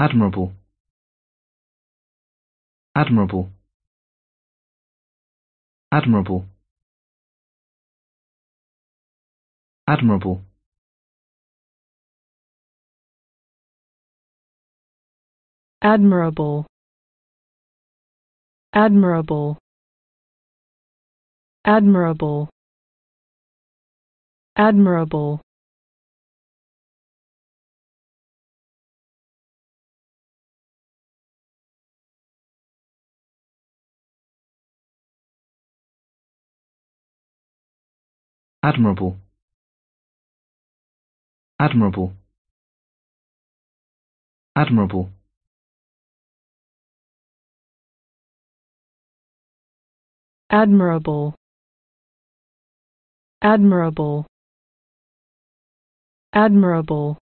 admirable admirable admirable admirable admirable admirable admirable admirable admirable admirable admirable admirable admirable admirable